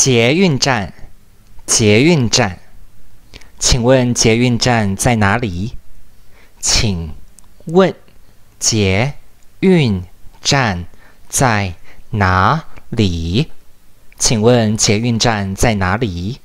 捷运站，捷运站，请问捷运站在哪里？请问捷运站在哪里？请问捷运站在哪里？